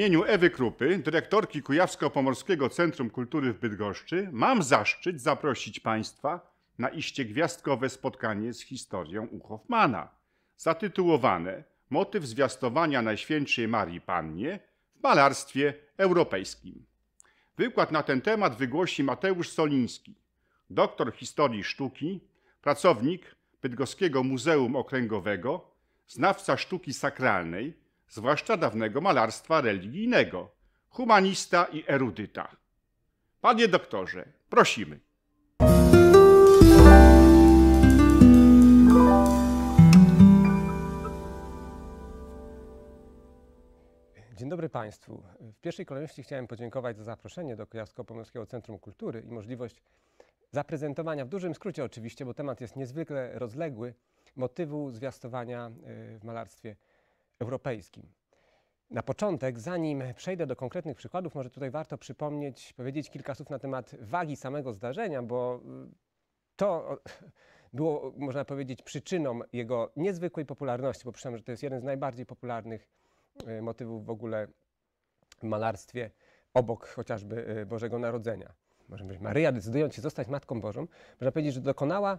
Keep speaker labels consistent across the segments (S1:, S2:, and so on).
S1: imieniu Ewy Krupy, dyrektorki Kujawsko-Pomorskiego Centrum Kultury w Bydgoszczy, mam zaszczyt zaprosić Państwa na iście gwiazdkowe spotkanie z historią u Hoffmana, zatytułowane Motyw zwiastowania Najświętszej Marii Pannie w malarstwie europejskim. Wykład na ten temat wygłosi Mateusz Soliński, doktor historii sztuki, pracownik Bydgoskiego Muzeum Okręgowego, znawca sztuki sakralnej, zwłaszcza dawnego malarstwa religijnego, humanista i erudyta. Panie doktorze, prosimy. Dzień dobry Państwu. W pierwszej kolejności chciałem podziękować za zaproszenie do Kujawsko-Pomorskiego Centrum Kultury i możliwość zaprezentowania, w dużym skrócie oczywiście, bo temat jest niezwykle rozległy, motywu zwiastowania y, w malarstwie europejskim. Na początek, zanim przejdę do konkretnych przykładów, może tutaj warto przypomnieć, powiedzieć kilka słów na temat wagi samego zdarzenia, bo y, to było, można powiedzieć, przyczyną jego niezwykłej popularności, bo przypominam, że to jest jeden z najbardziej popularnych y, motywów w ogóle w malarstwie, obok chociażby y, Bożego Narodzenia. Może być Maryja, decydując się zostać Matką Bożą, można powiedzieć, że dokonała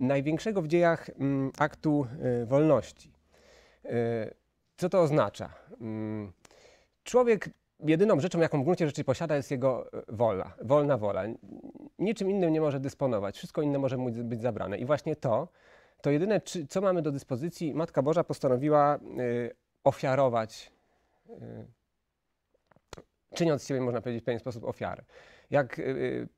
S1: największego w dziejach mm, aktu wolności co to oznacza? Mm, człowiek jedyną rzeczą, jaką w gruncie rzeczy posiada, jest jego e, wola, wolna wola. Niczym innym nie może dysponować, wszystko inne może mu być zabrane. I właśnie to, to jedyne, co mamy do dyspozycji, Matka Boża postanowiła e, ofiarować, e, czyniąc z siebie, można powiedzieć, w pewien sposób ofiarę. Jak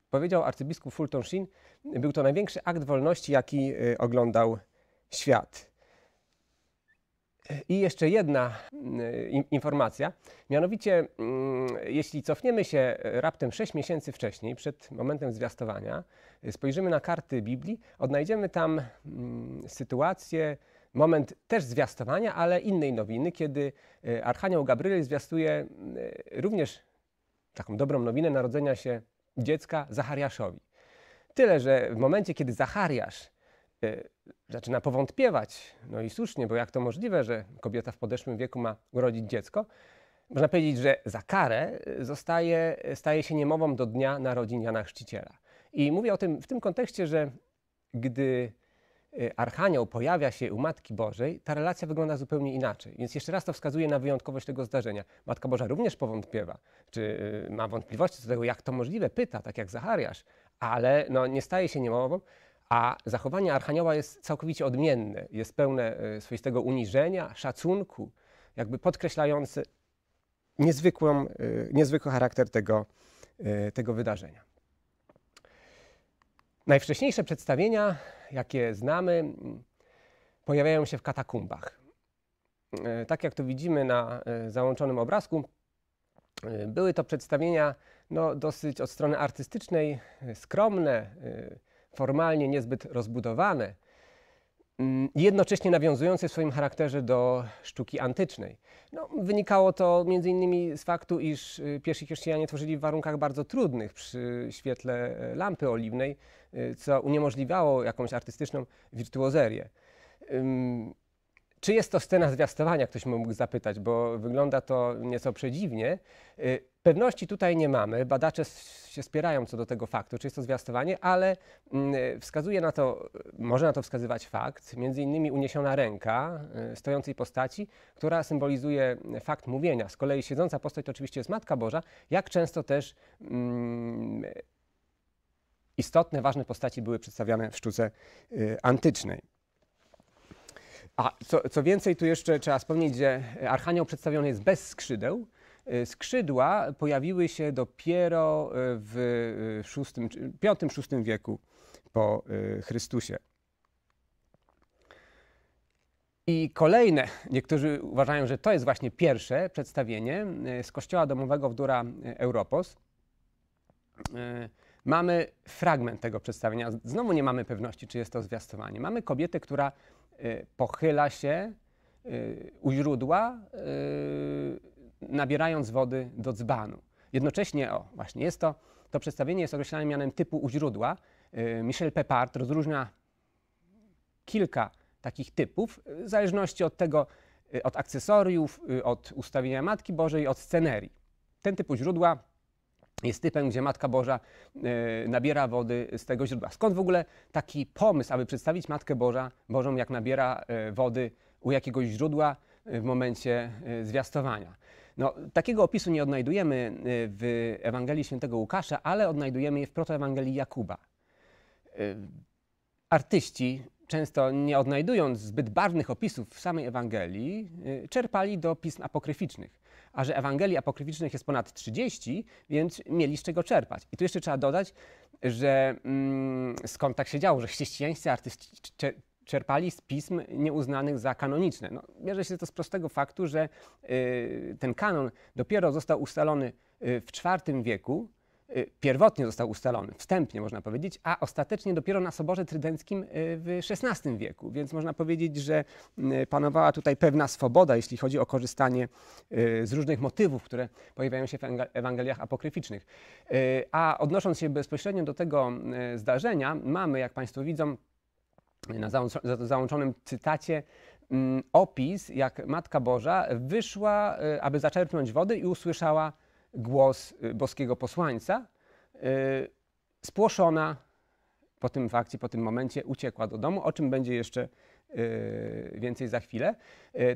S1: powiedział arcybiskup Fulton Sheen, był to największy akt wolności, jaki oglądał świat. I jeszcze jedna mm, informacja, mianowicie mm, jeśli cofniemy się e, raptem 6 miesięcy wcześniej, przed momentem zwiastowania, e, spojrzymy na karty Biblii, odnajdziemy tam mm, sytuację, moment też zwiastowania, ale innej nowiny, kiedy e, Archanioł Gabriel zwiastuje również taką dobrą nowinę narodzenia się dziecka Zachariaszowi. Tyle, że w momencie, kiedy Zachariasz E, zaczyna powątpiewać. No i słusznie, bo jak to możliwe, że kobieta w podeszłym wieku ma urodzić dziecko? Można powiedzieć, że za karę e, zostaje, staje się niemową do dnia narodzin Jana Chrzciciela. I mówię o tym w tym kontekście, że gdy e, Archanioł pojawia się u Matki Bożej, ta relacja wygląda zupełnie inaczej. Więc jeszcze raz to wskazuje na wyjątkowość tego zdarzenia. Matka Boża również powątpiewa, czy ma wątpliwości co do tego, jak to możliwe, pyta, tak jak Zachariasz, ale no, nie staje się niemową, a zachowanie Archanioła jest całkowicie odmienne. Jest pełne e, swoistego uniżenia, szacunku, jakby podkreślający niezwykłą, e, niezwykły charakter tego, e, tego wydarzenia. Najwcześniejsze przedstawienia, jakie znamy, pojawiają się w katakumbach. Tak jak tu widzimy na załączonym obrazku, były to przedstawienia no, dosyć od strony artystycznej skromne, formalnie niezbyt rozbudowane, mm, jednocześnie nawiązujące w swoim charakterze do sztuki antycznej. No, wynikało to m.in. z faktu, iż y, pierwsi chrześcijanie tworzyli w warunkach bardzo trudnych przy świetle y, lampy oliwnej, y, co uniemożliwiało jakąś artystyczną wirtuozerię. Czy jest to scena zwiastowania, ktoś mógł zapytać, bo wygląda to nieco przedziwnie. Y, pewności tutaj nie mamy, badacze się spierają co do tego faktu, czy jest to zwiastowanie, ale mm, y, wskazuje na to, y, może na to wskazywać fakt, między innymi uniesiona ręka stojącej postaci, która symbolizuje fakt mówienia. Z kolei siedząca postać to oczywiście jest Matka Boża, jak często też mm, istotne, ważne postaci były przedstawiane w sztuce antycznej. A co, co więcej, tu jeszcze trzeba wspomnieć, że e, Archanioł przedstawiony jest bez skrzydeł. E, skrzydła pojawiły się dopiero e, w V-VI wieku po Chrystusie. I kolejne, niektórzy uważają, że to jest właśnie pierwsze przedstawienie z kościoła domowego w Dura Europos. Mamy fragment tego przedstawienia. Znowu nie mamy pewności, czy jest to zwiastowanie. Mamy kobietę, która Y, pochyla się y, u źródła, y, nabierając wody do dzbanu. Jednocześnie, o właśnie, jest to, to przedstawienie jest określane mianem typu u źródła. Michel Pepard rozróżnia kilka takich typów, w zależności od tego, od akcesoriów, od ustawienia Matki Bożej, od scenerii. Ten typ u źródła jest typem, gdzie Matka Boża e, nabiera wody z tego źródła. Skąd w ogóle taki pomysł, aby przedstawić Matkę Boża, Bożą, jak nabiera e, wody u jakiegoś źródła e, w momencie zwiastowania? No, takiego opisu nie odnajdujemy w Ewangelii Świętego Łukasza, ale odnajdujemy je w protoewangelii Jakuba. Artyści, często nie odnajdując zbyt barwnych opisów w samej Ewangelii, czerpali do pism apokryficznych a że Ewangelii apokryficznych jest ponad 30, więc mieli z czego czerpać. I tu jeszcze trzeba dodać, że mm, skąd tak się działo, że chrześcijańscy artyści czerpali z pism nieuznanych za kanoniczne. No, bierze się to z prostego faktu, że y, ten kanon dopiero został ustalony y, w IV wieku Y, pierwotnie został ustalony, wstępnie można powiedzieć, a ostatecznie dopiero na Soborze Trydenckim y, w XVI wieku. Więc można powiedzieć, że y, panowała tutaj pewna swoboda, jeśli chodzi o korzystanie z różnych motywów, które pojawiają się w Ewangeliach apokryficznych. A odnosząc się bezpośrednio do tego zdarzenia, mamy, jak Państwo widzą, na załączonym cytacie mm, opis, jak Matka Boża wyszła, aby zaczerpnąć wody i usłyszała głos y, boskiego posłańca. Y, spłoszona po tym fakcie, po tym momencie uciekła do domu, o czym będzie jeszcze y, więcej za chwilę.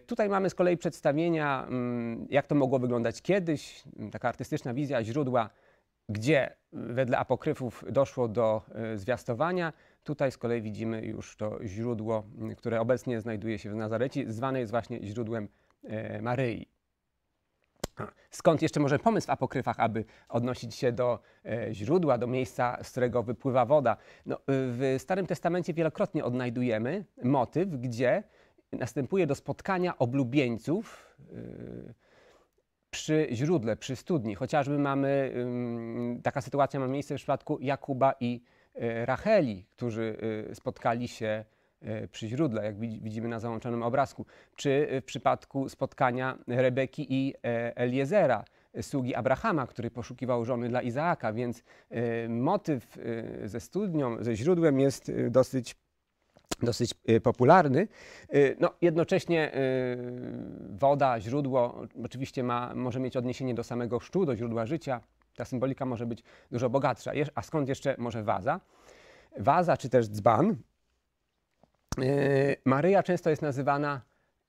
S1: Tutaj mamy z kolei przedstawienia, mm, jak to mogło wyglądać kiedyś, mm, taka artystyczna wizja źródła, gdzie wedle apokryfów doszło do zwiastowania. Tutaj z kolei widzimy już to źródło, które obecnie znajduje się w Nazareci, zwane jest właśnie źródłem Maryi. Skąd jeszcze może pomysł w apokryfach, aby odnosić się do e, źródła, do miejsca, z którego wypływa woda? No, y, w Starym Testamencie wielokrotnie odnajdujemy motyw, gdzie następuje do spotkania oblubieńców y, przy źródle, przy studni. Chociażby mamy, taka sytuacja ma miejsce w przypadku Jakuba i y, Racheli, którzy spotkali się E, przy źródle, jak widzimy na załączonym obrazku, czy e, w przypadku spotkania Rebeki i e, Eliezera, sługi Abrahama, który poszukiwał żony dla Izaaka, więc motyw ze studnią, ze źródłem jest dosyć dosyć popularny. No, jednocześnie woda, źródło oczywiście ma, może mieć odniesienie do samego chrztu, do źródła życia. Ta symbolika może być dużo bogatsza. A skąd jeszcze może waza? Waza czy też dzban E, Maryja często jest nazywana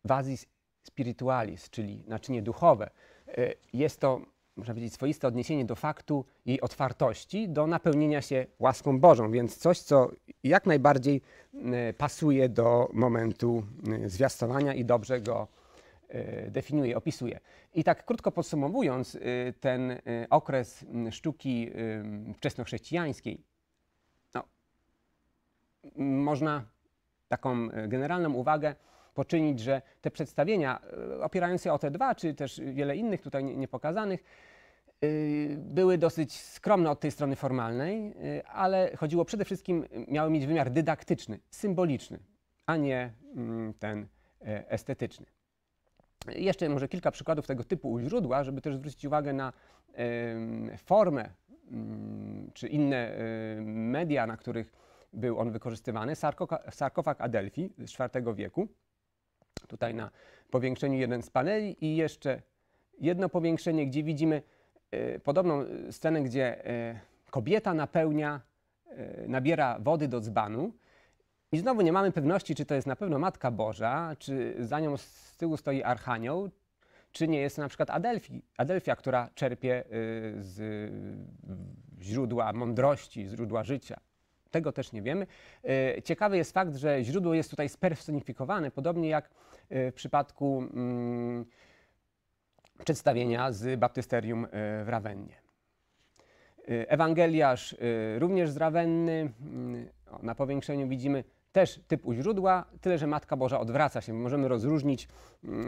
S1: vasis spiritualis, czyli naczynie duchowe. E, jest to, można powiedzieć, swoiste odniesienie do faktu jej otwartości, do napełnienia się łaską Bożą, więc coś, co jak najbardziej e, pasuje do momentu zwiastowania i dobrze go definiuje, opisuje. I tak krótko podsumowując, ten okres sztuki wczesnochrześcijańskiej, no, można taką e, generalną uwagę poczynić, że te przedstawienia, e, opierając się o te dwa, czy też wiele innych tutaj niepokazanych, e, były dosyć skromne od tej strony formalnej, ale chodziło przede wszystkim, miały mieć wymiar dydaktyczny, symboliczny, a nie mm, ten estetyczny. Jeszcze może kilka przykładów tego typu u źródła, żeby też zwrócić uwagę na formę mm, czy inne media, na których był on wykorzystywany, sarkofag Adelfi z IV wieku. Tutaj na powiększeniu jeden z paneli i jeszcze jedno powiększenie, gdzie widzimy y, podobną e, scenę, gdzie y, kobieta napełnia, y, nabiera wody do dzbanu. I znowu nie mamy pewności, czy to jest na pewno Matka Boża, czy za nią z tyłu stoi Archanioł, czy nie jest to na przykład Adelfi, Adelfia, która czerpie z źródła mądrości, źródła życia. Tego też nie wiemy. E, ciekawy jest fakt, że źródło jest tutaj spersonifikowane, podobnie jak e, w przypadku mm, przedstawienia z baptysterium e, w Rawennie. Ewangeliarz również z Rawenny. Mm, na powiększeniu widzimy też typ u źródła, tyle że Matka Boża odwraca się. Możemy rozróżnić mm,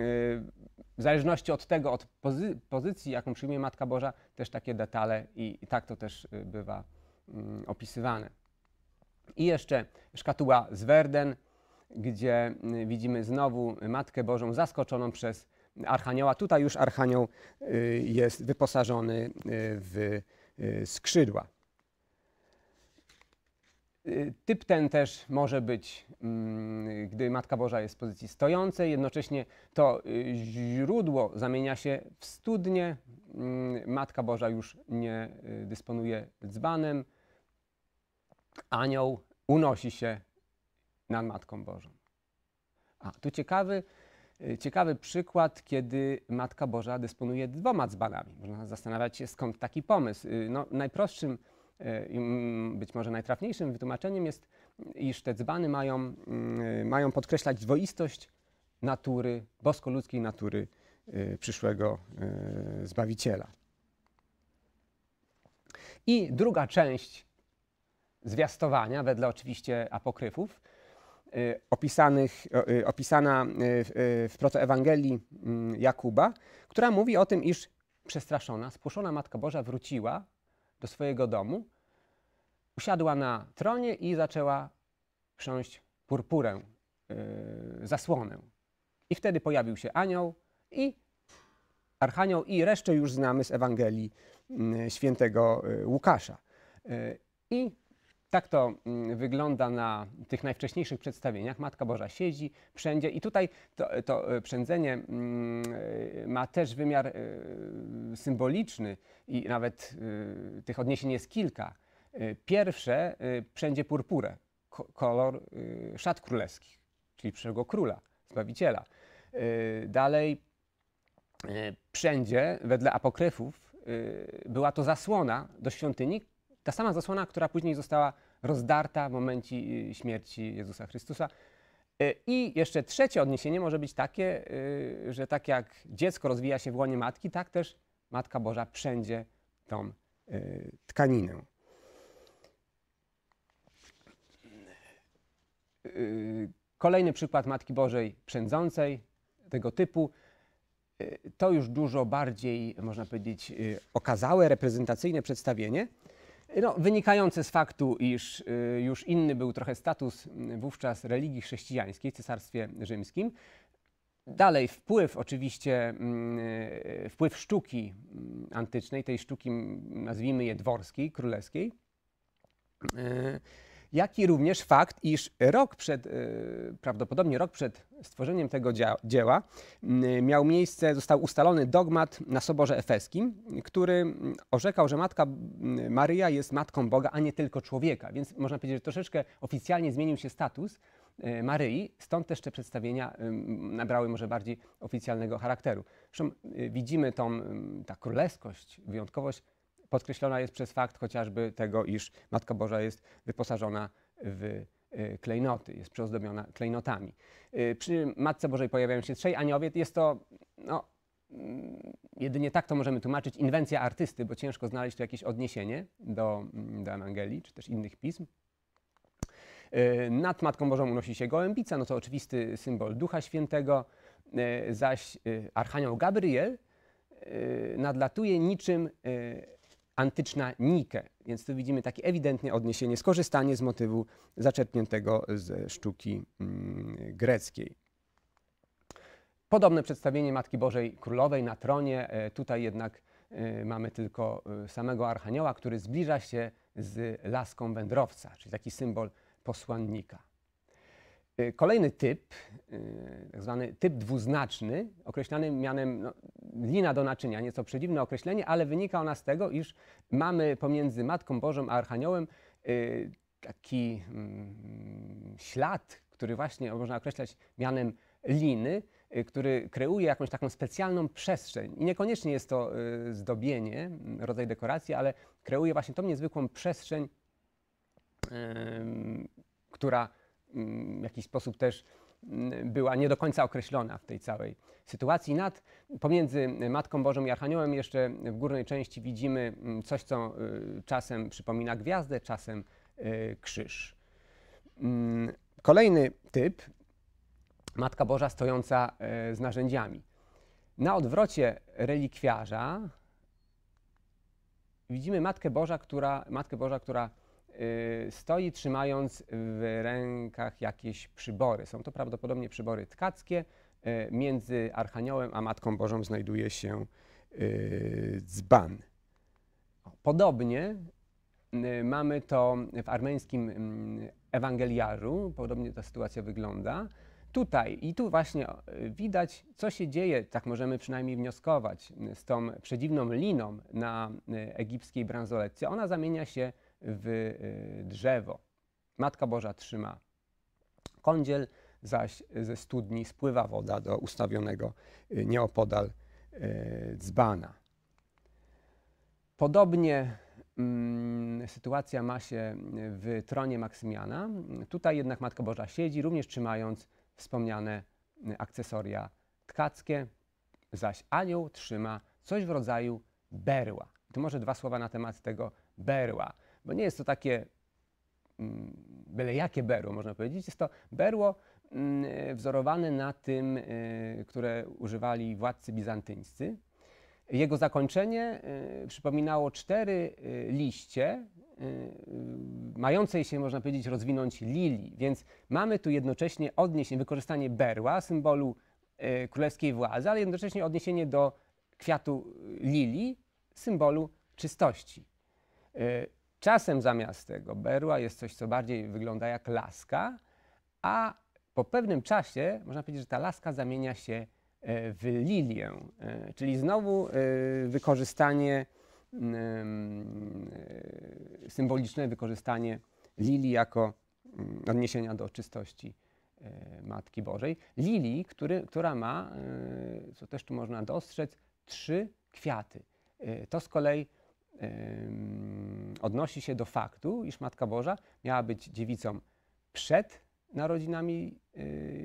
S1: w zależności od tego, od pozy pozycji, jaką przyjmuje Matka Boża, też takie detale i, i tak to też bywa mm, opisywane. I jeszcze szkatuła z Werden, gdzie y, widzimy znowu Matkę Bożą zaskoczoną przez Archanioła. Tutaj już Archanioł y, jest wyposażony y, w skrzydła. Typ ten też może być, mm, gdy Matka Boża jest w pozycji stojącej, jednocześnie to źródło zamienia się w studnie. Mm, Matka Boża już nie dysponuje dzbanem, anioł unosi się nad Matką Bożą. A tu ciekawy, y, ciekawy przykład, kiedy Matka Boża dysponuje dwoma dzbanami. Można zastanawiać się, skąd taki pomysł. Y, no, najprostszym, y, być może najtrafniejszym wytłumaczeniem jest, iż te dzbany mają, mają podkreślać dwoistość natury, bosko-ludzkiej natury przyszłego Zbawiciela. I druga część zwiastowania, wedle oczywiście apokryfów, y, opisanych, y, opisana y, w protoewangelii mm, Jakuba, która mówi o tym, iż przestraszona, spuszczona Matka Boża wróciła do swojego domu, usiadła na tronie i zaczęła chrząść purpurę, zasłonę. I wtedy pojawił się anioł i archanioł i resztę już znamy z Ewangelii mm, świętego Łukasza. I tak to mm, wygląda na tych najwcześniejszych przedstawieniach. Matka Boża siedzi wszędzie i tutaj to, to e, przędzenie mm, e, ma też wymiar e, symboliczny i nawet tych odniesień jest kilka. Pierwsze przędzie purpurę, kolor szat królewskich, czyli przyszłego króla, Zbawiciela. Dalej wszędzie, wedle apokryfów, była to zasłona do świątyni, ta sama zasłona, która później została rozdarta w momencie y, śmierci Jezusa Chrystusa. Y, I jeszcze trzecie odniesienie może być takie, y, że tak jak dziecko rozwija się w łonie matki, tak też Matka Boża wszędzie tą tkaninę. Kolejny przykład Matki Bożej przędzącej tego typu. To już dużo bardziej, można powiedzieć, okazałe, reprezentacyjne przedstawienie no, wynikające z faktu, iż y, już inny był trochę status y, wówczas religii chrześcijańskiej w Cesarstwie Rzymskim. Dalej wpływ oczywiście, y, wpływ sztuki antycznej, tej sztuki nazwijmy je dworskiej, królewskiej jak i również fakt, iż rok przed, y, prawdopodobnie rok przed stworzeniem tego dzieła y, miał miejsce, został ustalony dogmat na Soborze Efeskim, który mm, orzekał, że Matka mm, Maryja jest Matką Boga, a nie tylko człowieka. Więc można powiedzieć, że troszeczkę oficjalnie zmienił się status y, Maryi, stąd też te przedstawienia nabrały może bardziej oficjalnego charakteru. Zresztą widzimy tą mm, ta królewskość, wyjątkowość podkreślona jest przez fakt chociażby tego, iż Matka Boża jest wyposażona w y, klejnoty, jest przyozdobiona klejnotami. Y, przy Matce Bożej pojawiają się trzej aniołowie. Jest to, no, mm, jedynie tak to możemy tłumaczyć, inwencja artysty, bo ciężko znaleźć tu jakieś odniesienie do, mm, do Ewangelii czy też innych pism. Y, nad Matką Bożą unosi się gołębica, no to oczywisty symbol Ducha Świętego, zaś Archanioł Gabriel nadlatuje niczym antyczna Nike. Więc tu widzimy takie ewidentne odniesienie, skorzystanie z motywu zaczerpniętego ze sztuki mm, greckiej. Podobne przedstawienie Matki Bożej Królowej na tronie. E, tutaj jednak e, mamy tylko e, samego archanioła, który zbliża się z laską wędrowca, czyli taki symbol posłannika. Y, kolejny typ, y, tak zwany typ dwuznaczny, określany mianem no, lina do naczynia, nieco przedziwne określenie, ale wynika ona z tego, iż mamy pomiędzy Matką Bożą a Archaniołem y, taki mm, ślad, który właśnie można określać mianem liny, który kreuje jakąś taką specjalną przestrzeń. I niekoniecznie jest to zdobienie, mm, rodzaj dekoracji, ale kreuje właśnie tą niezwykłą przestrzeń, która Mm, w jakiś sposób też mm, była nie do końca określona w tej całej sytuacji. Nad, pomiędzy Matką Bożą i Archaniołem jeszcze w górnej części widzimy mm, coś, co y, czasem przypomina gwiazdę, czasem y, krzyż. Kolejny typ, Matka Boża stojąca e, z narzędziami. Na odwrocie relikwiarza widzimy Matkę Boża, która, Matkę Boża, która Y, stoi trzymając w rękach jakieś przybory. Są to prawdopodobnie przybory tkackie. Y, między Archaniołem a Matką Bożą znajduje się y, dzban. Podobnie mamy to w armeńskim mm, Ewangeliarzu, podobnie ta sytuacja wygląda. Tutaj i tu właśnie widać, co się dzieje, tak możemy przynajmniej wnioskować, z tą przedziwną liną na egipskiej bransoletce. Ona zamienia się w y, drzewo. Matka Boża trzyma kądziel, zaś ze studni spływa woda do ustawionego y, nieopodal y, dzbana. Podobnie mm, sytuacja ma się w tronie Maksymiana. Tutaj jednak Matka Boża siedzi, również trzymając wspomniane akcesoria tkackie, zaś anioł trzyma coś w rodzaju berła. To może dwa słowa na temat tego berła. Bo nie jest to takie mm, byle jakie berło, można powiedzieć. Jest to berło mm, e, wzorowane na tym, e, które używali władcy bizantyńscy. Jego zakończenie e, przypominało cztery liście mającej się, można powiedzieć, rozwinąć lilii. Więc mamy tu jednocześnie odniesienie, wykorzystanie berła, symbolu królewskiej władzy, ale jednocześnie odniesienie do kwiatu lilii, symbolu czystości. Czasem zamiast tego berła jest coś, co bardziej wygląda jak laska, a po pewnym czasie można powiedzieć, że ta laska zamienia się e, w lilię, e, czyli znowu e, wykorzystanie, mm, symboliczne wykorzystanie lilii jako mm, odniesienia do czystości Matki Bożej. Lilii, który, która ma, co też tu można dostrzec, trzy kwiaty. To z kolei odnosi się do faktu, iż Matka Boża miała być dziewicą przed narodzinami y,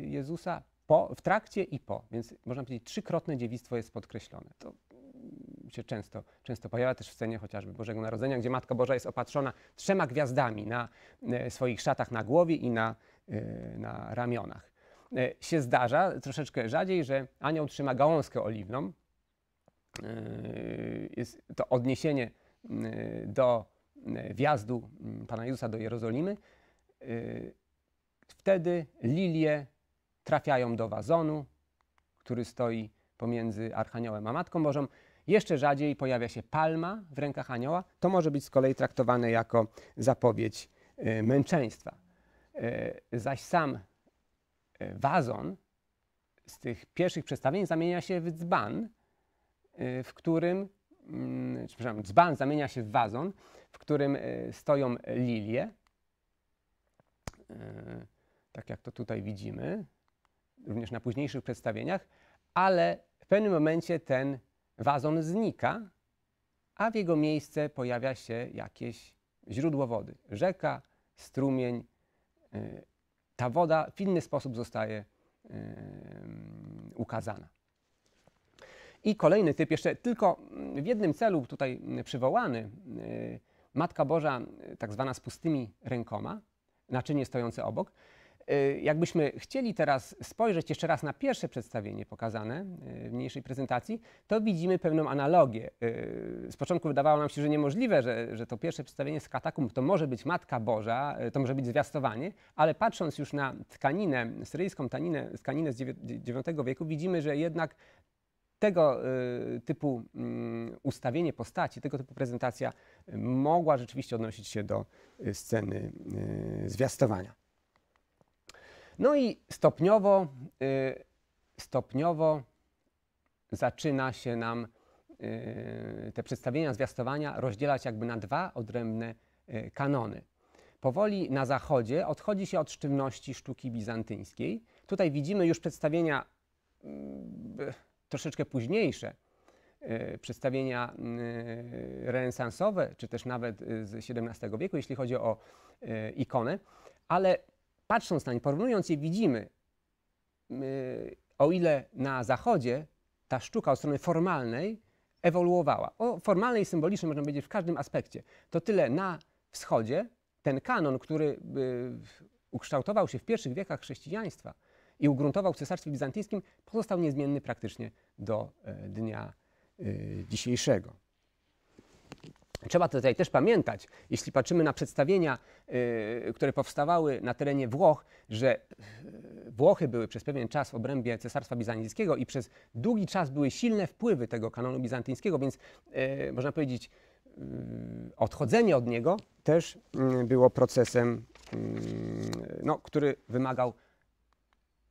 S1: Jezusa, po, w trakcie i po. Więc można powiedzieć, trzykrotne dziewictwo jest podkreślone. To mm, się często, często pojawia też w scenie chociażby Bożego Narodzenia, gdzie Matka Boża jest opatrzona trzema gwiazdami na e, swoich szatach na głowie i na, e, na ramionach. E, się zdarza troszeczkę rzadziej, że anioł trzyma gałązkę oliwną. Jest to odniesienie Y, do y, wjazdu mm, Pana Jezusa do Jerozolimy, y, wtedy lilie trafiają do wazonu, który stoi pomiędzy Archaniołem a Matką Bożą. Jeszcze rzadziej pojawia się palma w rękach anioła. To może być z kolei traktowane jako zapowiedź męczeństwa. Zaś sam wazon z tych pierwszych przedstawień zamienia się w dzban, w którym Mm, przepraszam, dzban zamienia się w wazon, w którym y, stoją lilie, y, tak jak to tutaj widzimy, również na późniejszych przedstawieniach, ale w pewnym momencie ten wazon znika, a w jego miejsce pojawia się jakieś źródło wody. Rzeka, strumień. Y, ta woda w inny sposób zostaje ukazana. I kolejny typ, jeszcze tylko w jednym celu tutaj przywołany, y, Matka Boża, y, tak zwana z pustymi rękoma, naczynie stojące obok. Y, jakbyśmy chcieli teraz spojrzeć jeszcze raz na pierwsze przedstawienie pokazane w mniejszej prezentacji, to widzimy pewną analogię. Z początku wydawało nam się, że niemożliwe, że, że to pierwsze przedstawienie z katakumb to może być Matka Boża, to może być zwiastowanie, ale patrząc już na tkaninę, syryjską tkaninę, tkaninę z IX wieku, widzimy, że jednak tego y, typu mm, ustawienie postaci, tego typu prezentacja y, mogła rzeczywiście odnosić się do y, sceny zwiastowania. No i stopniowo, stopniowo zaczyna się nam te przedstawienia zwiastowania rozdzielać jakby na dwa odrębne kanony. Powoli na zachodzie odchodzi się od sztywności sztuki bizantyńskiej. Tutaj widzimy już przedstawienia mm, troszeczkę późniejsze e, przedstawienia e, renesansowe, czy też nawet e, z XVII wieku, jeśli chodzi o ikonę, ale patrząc na nie, porównując je, widzimy, o ile na zachodzie ta sztuka od strony formalnej ewoluowała. O formalnej i symbolicznej można powiedzieć w każdym aspekcie. To tyle na wschodzie ten kanon, który ukształtował się w pierwszych wiekach chrześcijaństwa, i ugruntował w Cesarstwie Bizantyjskim, pozostał niezmienny praktycznie do e, dnia e, dzisiejszego. Trzeba tutaj też pamiętać, jeśli patrzymy na przedstawienia, e, które powstawały na terenie Włoch, że Włochy były przez pewien czas w obrębie Cesarstwa Bizantyjskiego i przez długi czas były silne wpływy tego kanonu bizantyjskiego, więc można powiedzieć, odchodzenie od niego też mm, było procesem, mm, no, który wymagał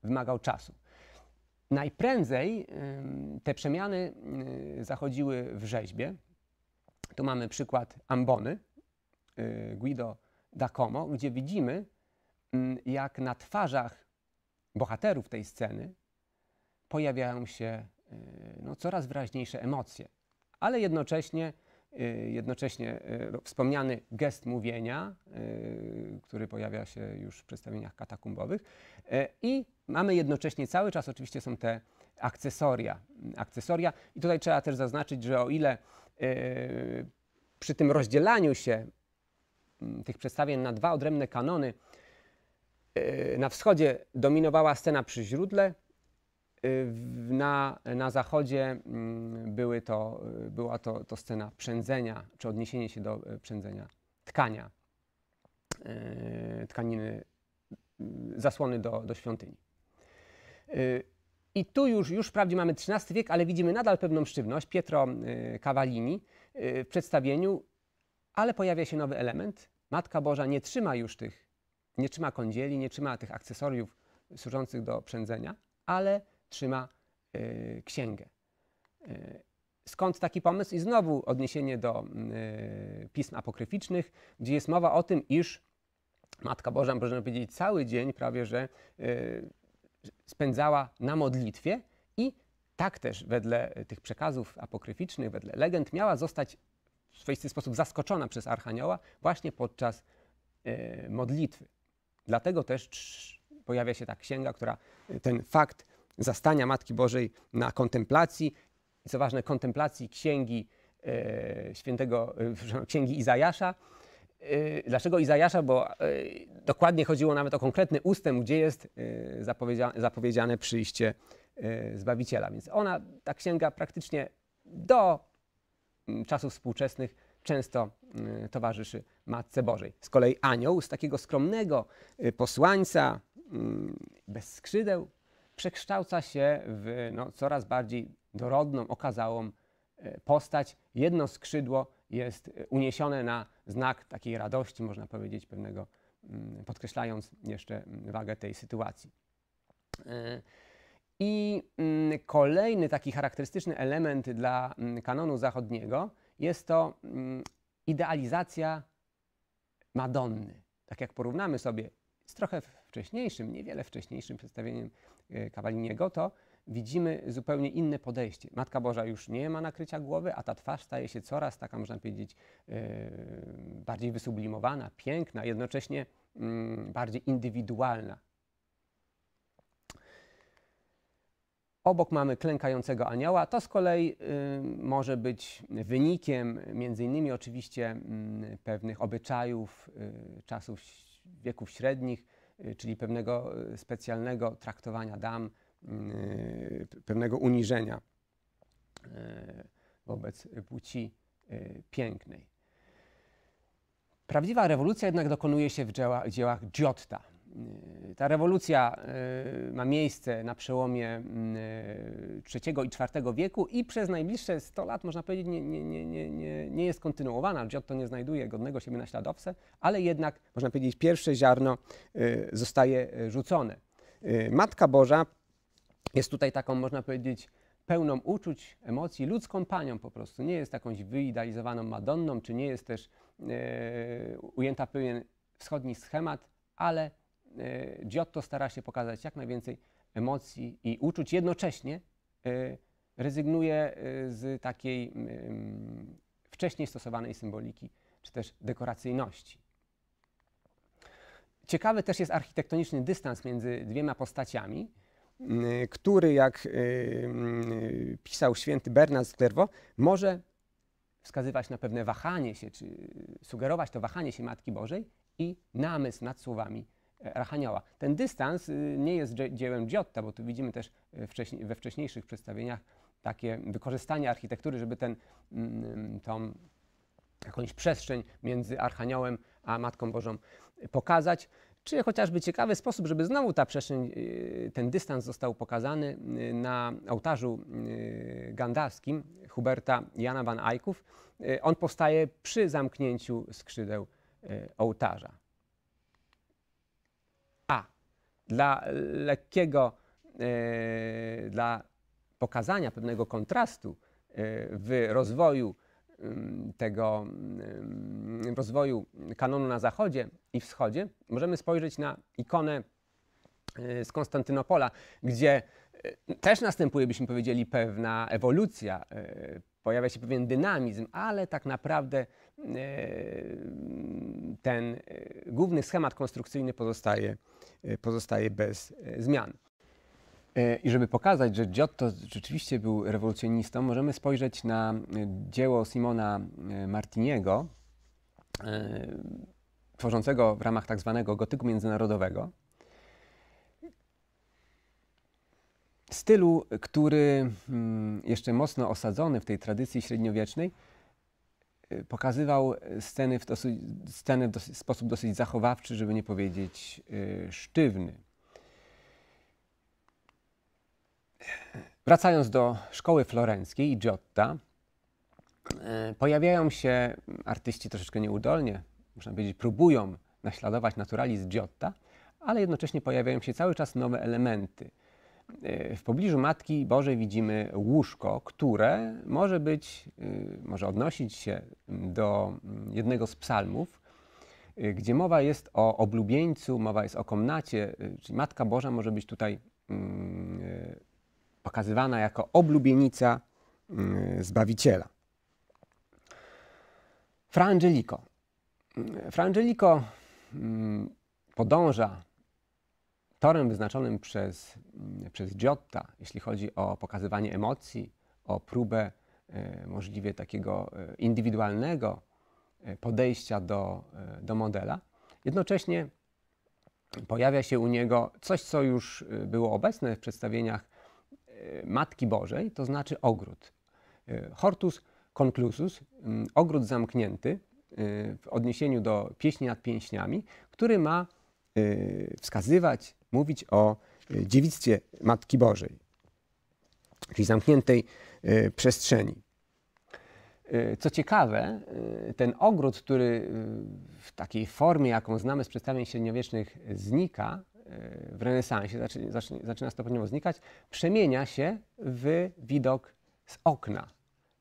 S1: wymagał czasu. Najprędzej te przemiany zachodziły w rzeźbie. Tu mamy przykład ambony e, Guido da Como, gdzie widzimy, jak na twarzach bohaterów tej sceny pojawiają się e, no, coraz wyraźniejsze emocje, ale jednocześnie, e, jednocześnie no, wspomniany gest mówienia, który pojawia się już w przedstawieniach katakumbowych i Mamy jednocześnie cały czas oczywiście są te akcesoria. akcesoria. I tutaj trzeba też zaznaczyć, że o ile e, przy tym rozdzielaniu się mm, tych przedstawień na dwa odrębne kanony, e, na wschodzie dominowała scena przy źródle, e, na, na zachodzie mm, były to, była to, to scena przędzenia, czy odniesienie się do przędzenia tkania, tkaniny, mm, zasłony do, do świątyni. Y, I tu już, już wprawdzie mamy XIII wiek, ale widzimy nadal pewną sztywność. Pietro y, Cavallini y, w przedstawieniu, ale pojawia się nowy element. Matka Boża nie trzyma już tych, nie trzyma kądzieli, nie trzyma tych akcesoriów służących do przędzenia, ale trzyma księgę. Skąd taki pomysł? I znowu odniesienie do pism apokryficznych, gdzie jest mowa o tym, iż Matka Boża, można powiedzieć, cały dzień prawie że spędzała na modlitwie i tak też wedle e, tych przekazów apokryficznych, wedle legend, miała zostać w swoisty sposób zaskoczona przez Archanioła właśnie podczas e, modlitwy. Dlatego też pojawia się ta księga, która e, ten fakt zastania Matki Bożej na kontemplacji, co ważne, kontemplacji księgi świętego, księgi Izajasza, Y, dlaczego Izajasza? Bo y, dokładnie chodziło nawet o konkretny ustęp, gdzie jest y, zapowiedziane przyjście Zbawiciela. Więc ona, ta księga praktycznie do mm, czasów współczesnych często towarzyszy Matce Bożej. Z kolei anioł z takiego skromnego posłańca mm, bez skrzydeł przekształca się w no, coraz bardziej dorodną, okazałą postać. Jedno skrzydło jest uniesione na znak takiej radości, można powiedzieć, pewnego, mm, podkreślając jeszcze mm, wagę tej sytuacji. E, I mm, kolejny taki charakterystyczny element dla kanonu zachodniego jest to idealizacja Madonny. Tak jak porównamy sobie z trochę wcześniejszym, niewiele wcześniejszym przedstawieniem e, Kawaliniego, to widzimy zupełnie inne podejście. Matka Boża już nie ma nakrycia głowy, a ta twarz staje się coraz taka, można powiedzieć, e, bardziej wysublimowana, piękna, jednocześnie mm, bardziej indywidualna. Obok mamy klękającego anioła. To z kolei y, może być wynikiem między innymi oczywiście mm, pewnych obyczajów y, czasów wieków średnich, y, czyli pewnego specjalnego traktowania dam Y, pewnego uniżenia y, wobec płci y, pięknej. Prawdziwa rewolucja jednak dokonuje się w dziełach, Giotta. Ta rewolucja ma miejsce na przełomie III i IV wieku i przez najbliższe 100 lat, można powiedzieć, nie, nie, nie, nie, nie jest kontynuowana. Giotto nie znajduje godnego siebie naśladowcę, ale jednak, można powiedzieć, pierwsze ziarno zostaje rzucone. Matka Boża jest tutaj taką, można powiedzieć, pełną uczuć, emocji, ludzką panią po prostu. Nie jest jakąś wyidealizowaną Madonną, czy nie jest też e, ujęta pewien wschodni schemat, ale e, Giotto stara się pokazać jak najwięcej emocji i uczuć. Jednocześnie e, rezygnuje e, z takiej wcześniej stosowanej symboliki, czy też dekoracyjności. Ciekawy też jest architektoniczny dystans między dwiema postaciami. Y, który, jak y, y, pisał święty Bernard z może wskazywać na pewne wahanie się, czy sugerować to wahanie się Matki Bożej i namysł nad słowami e, Rachanioła. Ten dystans nie jest dziełem Giotta, bo tu widzimy też e, we wcześniejszych przedstawieniach takie wykorzystanie architektury, żeby ten, mm, mm, tą jakąś przestrzeń między Archaniołem a Matką Bożą pokazać czy chociażby ciekawy sposób, żeby znowu ta przestrzeń, y, ten dystans został pokazany y, na ołtarzu y, gandalskim Huberta Jana van Eycków. On powstaje przy zamknięciu skrzydeł ołtarza. A dla lekkiego, dla pokazania pewnego kontrastu w rozwoju tego rozwoju kanonu na zachodzie i wschodzie, możemy spojrzeć na ikonę y, z Konstantynopola, gdzie y, też następuje, byśmy powiedzieli, pewna ewolucja, y, pojawia się pewien dynamizm, ale tak naprawdę ten główny schemat konstrukcyjny pozostaje, pozostaje bez zmian. E, I żeby pokazać, że Giotto rzeczywiście był rewolucjonistą, możemy spojrzeć na e, dzieło Simona e, Martiniego, tworzącego w ramach tak zwanego gotyku międzynarodowego. Stylu, który mm, jeszcze mocno osadzony w tej tradycji średniowiecznej, pokazywał sceny w, dosyć, sceny w dosyć, sposób dosyć zachowawczy, żeby nie powiedzieć sztywny. Wracając do szkoły florenckiej i Giotta, e, pojawiają się artyści troszeczkę nieudolnie, można powiedzieć, próbują naśladować naturalizm Giotta, ale jednocześnie pojawiają się cały czas nowe elementy. E, w pobliżu Matki Bożej widzimy łóżko, które może być, e, może odnosić się do jednego z psalmów, gdzie mowa jest o oblubieńcu, mowa jest o komnacie, czyli Matka Boża może być tutaj mm, pokazywana jako oblubienica mm, Zbawiciela. Fra Angelico. Mm, Fra Angelico mm, podąża torem wyznaczonym przez, przez Giotta, jeśli chodzi o pokazywanie emocji, o próbę e, możliwie takiego e, indywidualnego e, podejścia do, do modela. Jednocześnie pojawia się u niego coś, co już było obecne w przedstawieniach E, Matki Bożej, to znaczy ogród. E, Hortus conclusus, mm, ogród zamknięty e, w odniesieniu do pieśni nad pięśniami, który ma wskazywać, mówić o dziewictwie Matki Bożej, czyli zamkniętej przestrzeni. Co ciekawe, ten ogród, który w takiej formie, jaką znamy z przedstawień średniowiecznych, znika, w renesansie, zaczyna, zaczyna stopniowo znikać, przemienia się w widok z okna.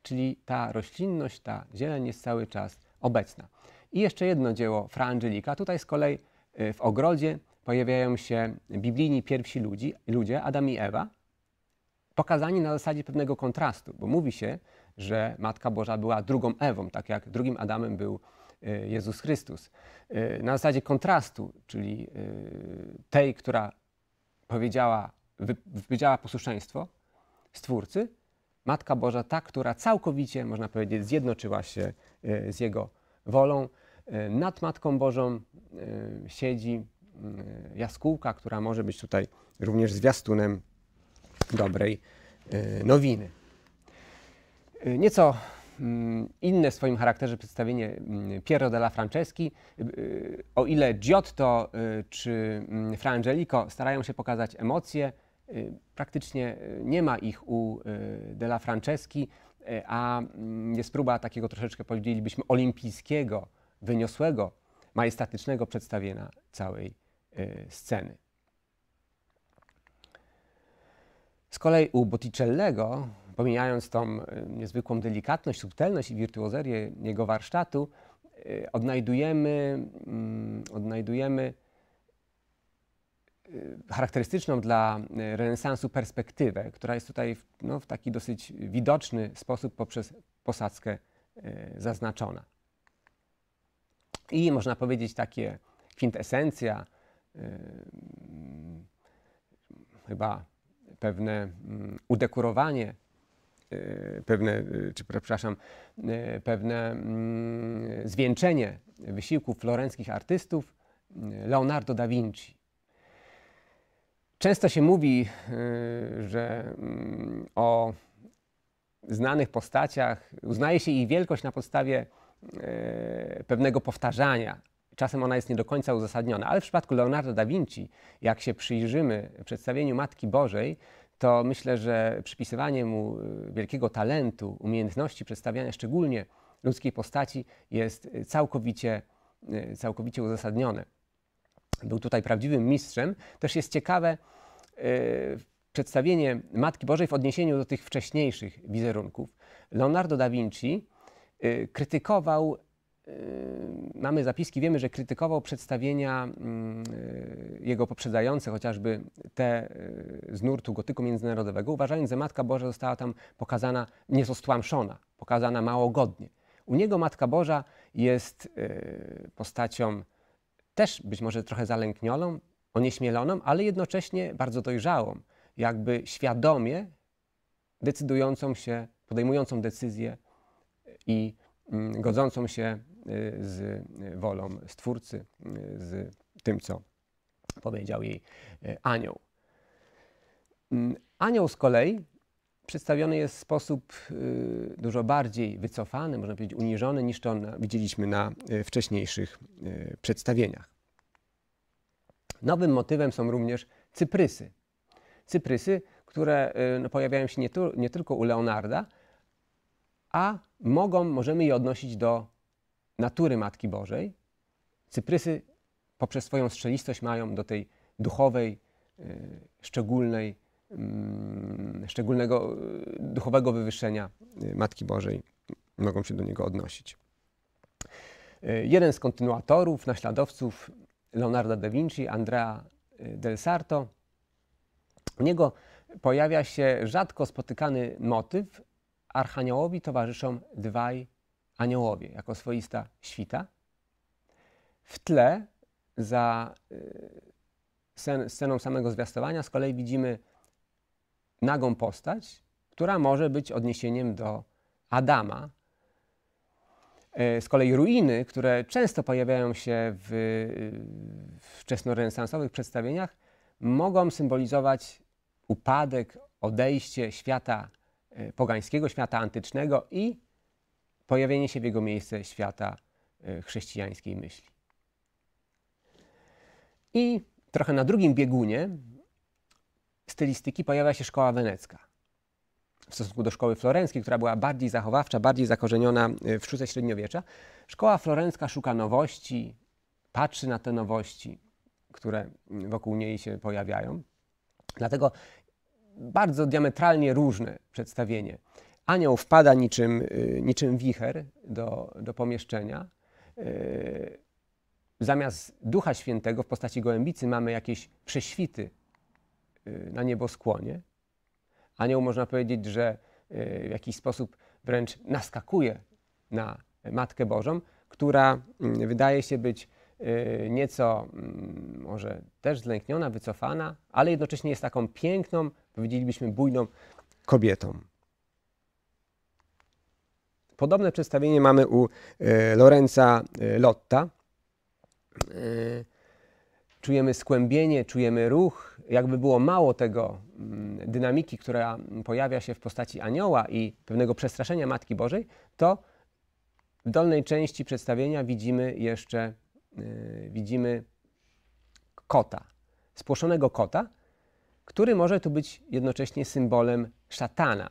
S1: Czyli ta roślinność, ta zieleń jest cały czas obecna. I jeszcze jedno dzieło Fra Angelika. Tutaj z kolei y, w ogrodzie pojawiają się biblijni pierwsi ludzi, ludzie, Adam i Ewa, pokazani na zasadzie pewnego kontrastu, bo mówi się, że Matka Boża była drugą Ewą, tak jak drugim Adamem był E, Jezus Chrystus. E, na zasadzie kontrastu, czyli e, tej, która powiedziała, wypowiedziała posłuszeństwo Stwórcy, Matka Boża, ta, która całkowicie, można powiedzieć, zjednoczyła się z Jego wolą. Nad Matką Bożą siedzi jaskółka, która może być tutaj również zwiastunem dobrej nowiny. Nieco Mm, inne w swoim charakterze przedstawienie mm, Piero della Franceschi. Y, y, o ile Giotto y, czy mm, Fra Angelico starają się pokazać emocje, praktycznie nie ma ich u della Franceschi, a jest próba takiego troszeczkę powiedzielibyśmy olimpijskiego, wyniosłego, majestatycznego przedstawienia całej sceny. Z kolei u Botticellego pomijając tą e, niezwykłą delikatność, subtelność i wirtuozerię jego warsztatu, e, odnajdujemy, mm, odnajdujemy e, charakterystyczną dla renesansu perspektywę, która jest tutaj w, no, w taki dosyć widoczny sposób poprzez posadzkę zaznaczona. I można powiedzieć takie kwintesencja, mm, chyba pewne mm, udekorowanie E, pewne, e, czy przepraszam, e, pewne mm, zwieńczenie wysiłków florenckich artystów Leonardo da Vinci. Często się mówi, że mm, o znanych postaciach uznaje się ich wielkość na podstawie pewnego powtarzania. Czasem ona jest nie do końca uzasadniona, ale w przypadku Leonardo da Vinci, jak się przyjrzymy przedstawieniu Matki Bożej, to myślę, że przypisywanie mu y, wielkiego talentu, umiejętności przedstawiania szczególnie ludzkiej postaci jest całkowicie, y, całkowicie uzasadnione. Był tutaj prawdziwym mistrzem. Też jest ciekawe y, przedstawienie Matki Bożej w odniesieniu do tych wcześniejszych wizerunków. Leonardo da Vinci krytykował Yy, mamy zapiski, wiemy, że krytykował przedstawienia mm, y, jego poprzedzające, chociażby te y, z nurtu gotyku międzynarodowego, uważając, że Matka Boża została tam pokazana stłamszona, pokazana mało godnie. U niego Matka Boża jest y, postacią też być może trochę zalęknioną, onieśmieloną, ale jednocześnie bardzo dojrzałą, jakby świadomie decydującą się, podejmującą decyzję i mm, godzącą się Y, z y, wolą Stwórcy, y, z tym, co powiedział jej anioł. Mm, anioł z kolei przedstawiony jest w sposób dużo bardziej wycofany, można powiedzieć uniżony, niż to widzieliśmy na wcześniejszych przedstawieniach. Nowym motywem są również cyprysy. Cyprysy, które no, pojawiają się nie, tu, nie tylko u Leonarda, a mogą, możemy je odnosić do natury Matki Bożej, Cyprysy poprzez swoją strzelistość mają do tej duchowej, y, szczególnej, mm, szczególnego y, duchowego wywyższenia y, Matki Bożej, mogą się do niego odnosić. Jeden z kontynuatorów, naśladowców Leonardo da Vinci, Andrea del Sarto, u niego pojawia się rzadko spotykany motyw, archaniołowi towarzyszą dwaj aniołowie jako swoista świta. W tle za y, sceną samego zwiastowania z kolei widzimy nagą postać, która może być odniesieniem do Adama. E, z kolei ruiny, które często pojawiają się w, w y, wczesnorenesansowych przedstawieniach, mogą symbolizować upadek, odejście świata y, pogańskiego, świata antycznego i pojawienie się w jego miejsce świata e, chrześcijańskiej myśli. I trochę na drugim biegunie stylistyki pojawia się szkoła wenecka. W stosunku do szkoły florenckiej, która była bardziej zachowawcza, bardziej zakorzeniona e, w sztuce średniowiecza, szkoła florencka szuka nowości, patrzy na te nowości, które wokół niej się pojawiają. Dlatego bardzo diametralnie różne przedstawienie Anioł wpada niczym, y, niczym wicher do, do pomieszczenia. Y, zamiast Ducha Świętego w postaci gołębicy mamy jakieś prześwity y, na nieboskłonie. Anioł można powiedzieć, że w jakiś sposób wręcz naskakuje na Matkę Bożą, która mm, wydaje się być nieco mm, może też zlękniona, wycofana, ale jednocześnie jest taką piękną, powiedzielibyśmy bujną kobietą. Podobne przedstawienie mamy u e, Lorenza e, Lotta. E, czujemy skłębienie, czujemy ruch. Jakby było mało tego mm, dynamiki, która pojawia się w postaci anioła i pewnego przestraszenia Matki Bożej, to w dolnej części przedstawienia widzimy jeszcze widzimy kota, spłoszonego kota, który może tu być jednocześnie symbolem szatana.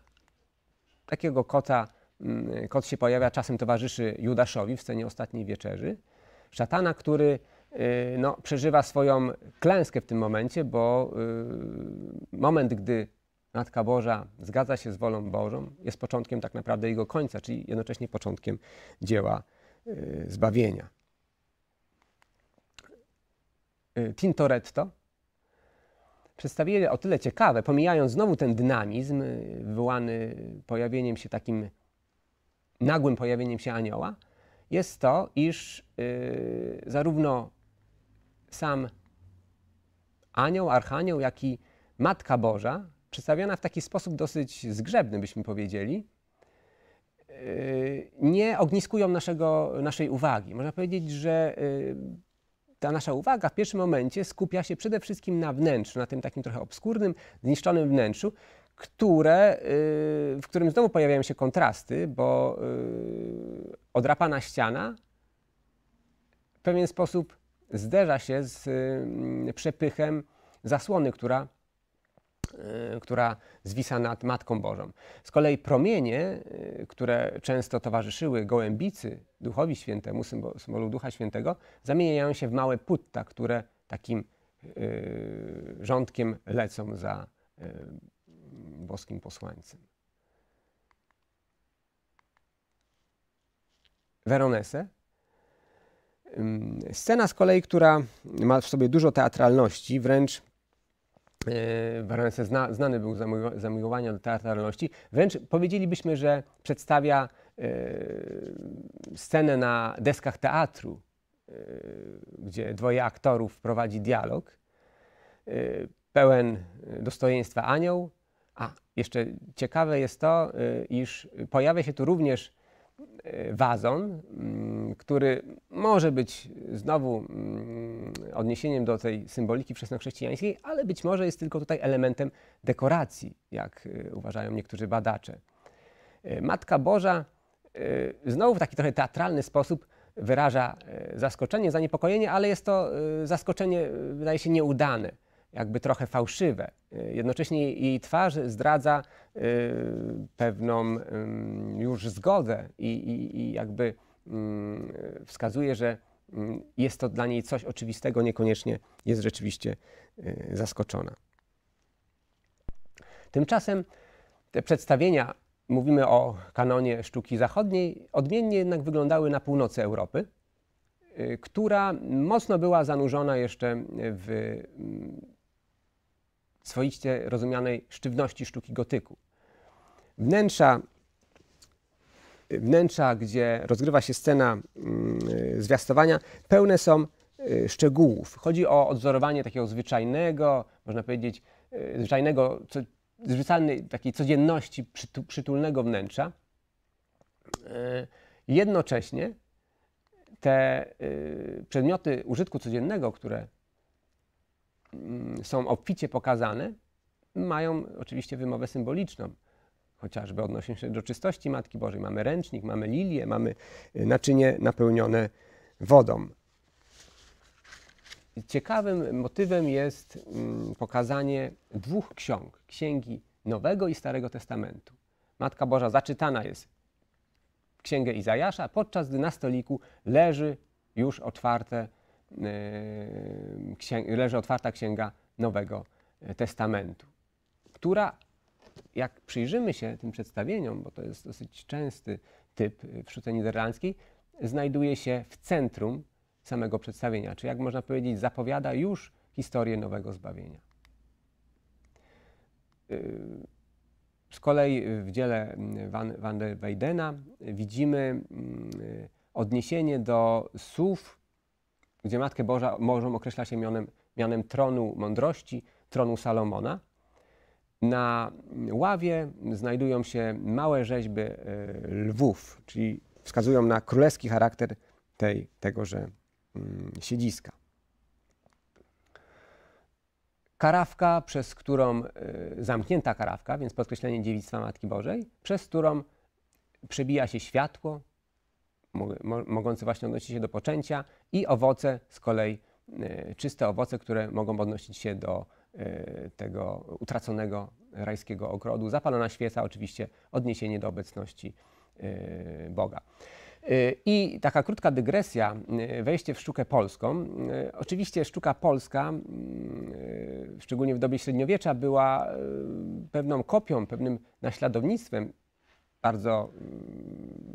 S1: Takiego kota Mm, kot się pojawia, czasem towarzyszy Judaszowi w scenie ostatniej wieczerzy. Szatana, który y, no, przeżywa swoją klęskę w tym momencie, bo y, moment, gdy Matka Boża zgadza się z wolą Bożą, jest początkiem tak naprawdę jego końca, czyli jednocześnie początkiem dzieła y, zbawienia. Tintoretto przedstawili o tyle ciekawe, pomijając znowu ten dynamizm wywołany pojawieniem się takim nagłym pojawieniem się anioła, jest to, iż yy, zarówno sam anioł, archanioł, jak i Matka Boża, przedstawiona w taki sposób dosyć zgrzebny, byśmy powiedzieli, y, nie ogniskują naszego, naszej uwagi. Można powiedzieć, że y, ta nasza uwaga w pierwszym momencie skupia się przede wszystkim na wnętrzu, na tym takim trochę obskurnym, zniszczonym wnętrzu, które, y, w którym znowu pojawiają się kontrasty, bo y, odrapana ściana w pewien sposób zderza się z mm, przepychem zasłony, która, y, która zwisa nad Matką Bożą. Z kolei promienie, które często towarzyszyły gołębicy, Duchowi Świętemu, symbolu Ducha Świętego, zamieniają się w małe putta, które takim rządkiem lecą za boskim posłańcem. Veronese. Scena z kolei, która ma w sobie dużo teatralności, wręcz e, Veronese zna, znany był za zamiłowania do teatralności, wręcz powiedzielibyśmy, że przedstawia e, scenę na deskach teatru, e, gdzie dwoje aktorów prowadzi dialog pełen dostojeństwa anioł, jeszcze ciekawe jest to, y, iż pojawia się tu również y, wazon, mm, który może być znowu mm, odniesieniem do tej symboliki wczesnochrześcijańskiej, ale być może jest tylko tutaj elementem dekoracji, jak y, uważają niektórzy badacze. Matka Boża znowu w taki trochę teatralny sposób wyraża zaskoczenie, zaniepokojenie, ale jest to zaskoczenie, wydaje się, nieudane jakby trochę fałszywe. Y, jednocześnie jej twarz zdradza y, pewną już zgodę i, i, i jakby mm, wskazuje, że mm, jest to dla niej coś oczywistego, niekoniecznie jest rzeczywiście y, zaskoczona. Tymczasem te przedstawienia, mówimy o kanonie sztuki zachodniej, odmiennie jednak wyglądały na północy Europy, która mocno była zanurzona jeszcze w mm, swoiście rozumianej sztywności sztuki gotyku. Wnętrza, wnętrza gdzie rozgrywa się scena mm, zwiastowania, pełne są y, szczegółów. Chodzi o odzorowanie takiego zwyczajnego, można powiedzieć, y, zwyczajnego, co, zwyczajnej takiej codzienności przytu, przytulnego wnętrza. Y, jednocześnie te przedmioty użytku codziennego, które Mm, są obficie pokazane, mają oczywiście wymowę symboliczną. Chociażby odnoszą się do czystości Matki Bożej. Mamy ręcznik, mamy lilię, mamy y, naczynie napełnione wodą. Ciekawym motywem jest mm, pokazanie dwóch ksiąg, księgi Nowego i Starego Testamentu. Matka Boża zaczytana jest w księgę Izajasza, podczas gdy na stoliku leży już otwarte Yy, leży otwarta księga Nowego Testamentu, która, jak przyjrzymy się tym przedstawieniom, bo to jest dosyć częsty typ yy, w sztuce niderlandzkiej, znajduje się w centrum samego przedstawienia, czy jak można powiedzieć, zapowiada już historię nowego zbawienia. Yy, z kolei w dziele Van, Van der Weydena widzimy mm, odniesienie do słów gdzie Matkę Boża Bożą określa się mianem, mianem tronu mądrości, tronu Salomona. Na ławie znajdują się małe rzeźby e, lwów, czyli wskazują na królewski charakter tej, tegoże mm, siedziska. Karawka, przez którą, e, zamknięta karawka, więc podkreślenie dziewictwa Matki Bożej, przez którą przebija się światło, mogące właśnie odnosić się do poczęcia i owoce z kolei e, czyste owoce, które mogą odnosić się do e, tego utraconego rajskiego ogrodu. Zapalona świeca, oczywiście odniesienie do obecności e, Boga. I taka krótka dygresja, wejście w sztukę polską. Oczywiście sztuka polska, szczególnie w dobie średniowiecza, była pewną kopią, pewnym naśladownictwem bardzo mm,